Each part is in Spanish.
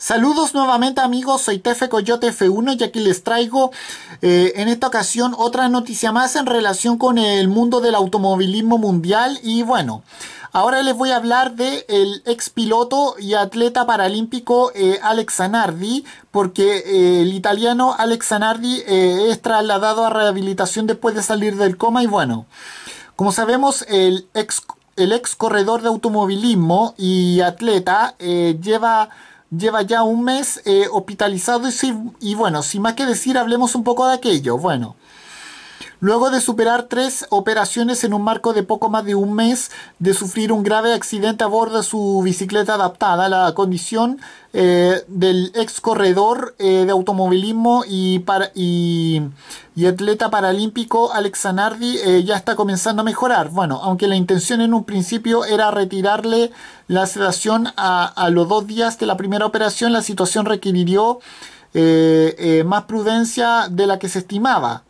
Saludos nuevamente amigos, soy Tefe Coyote F1 y aquí les traigo eh, en esta ocasión otra noticia más en relación con el mundo del automovilismo mundial y bueno, ahora les voy a hablar del el ex piloto y atleta paralímpico eh, Alex Zanardi porque eh, el italiano Alex Zanardi es trasladado a rehabilitación después de salir del coma y bueno, como sabemos el ex, el ex corredor de automovilismo y atleta lleva lleva ya un mes eh, hospitalizado y, y bueno, sin más que decir, hablemos un poco de aquello. Bueno, Luego de superar tres operaciones en un marco de poco más de un mes de sufrir un grave accidente a bordo de su bicicleta adaptada, la condición eh, del ex corredor eh, de automovilismo y, atleta paralímpico Alex Zanardi eh, ya está comenzando a mejorar. Bueno, aunque la intención en un principio era retirarle la sedación a, a los dos días de la primera operación, la situación requirió más prudencia de la que se estimaba.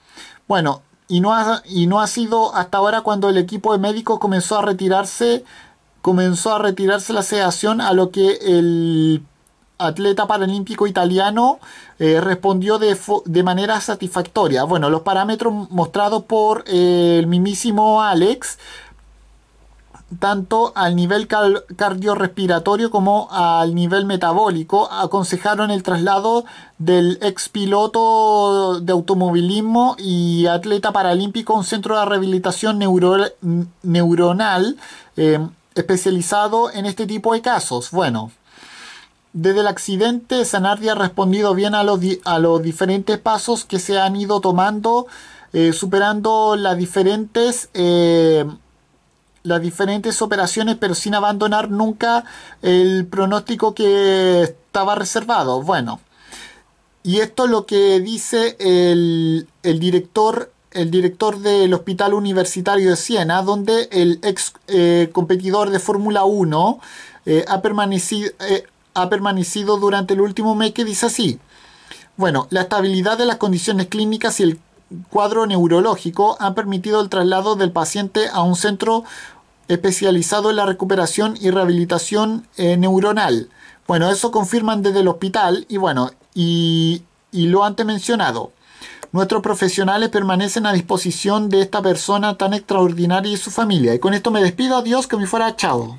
Bueno, y no, ha, y no ha sido hasta ahora cuando el equipo de médicos comenzó a retirarse comenzó a retirarse la sedación a lo que el atleta paralímpico italiano eh, respondió de, de, manera satisfactoria. Bueno, los parámetros mostrados por eh, el mismísimo Alex tanto al nivel cardiorrespiratorio como al nivel metabólico, aconsejaron el traslado del expiloto de automovilismo y atleta paralímpico a un centro de rehabilitación neuronal eh, especializado en este tipo de casos. Bueno, desde el accidente, Sanardi ha respondido bien a los, a los diferentes pasos que se han ido tomando, eh, superando las diferentes... Eh, las diferentes operaciones, pero sin abandonar nunca el pronóstico que estaba reservado. Bueno, y esto es lo que dice el, director el director del Hospital Universitario de Siena, donde el ex eh, competidor de Fórmula 1 eh, ha, permanecido, eh, ha permanecido durante el último mes, que dice así. Bueno, la estabilidad de las condiciones clínicas y el cuadro neurológico han permitido el traslado del paciente a un centro especializado en la recuperación y rehabilitación eh, neuronal. Bueno, eso confirman desde el hospital y bueno, y, y lo antes mencionado. Nuestros profesionales permanecen a disposición de esta persona tan extraordinaria y su familia. Y con esto me despido. Adiós, que me fuera. Chao.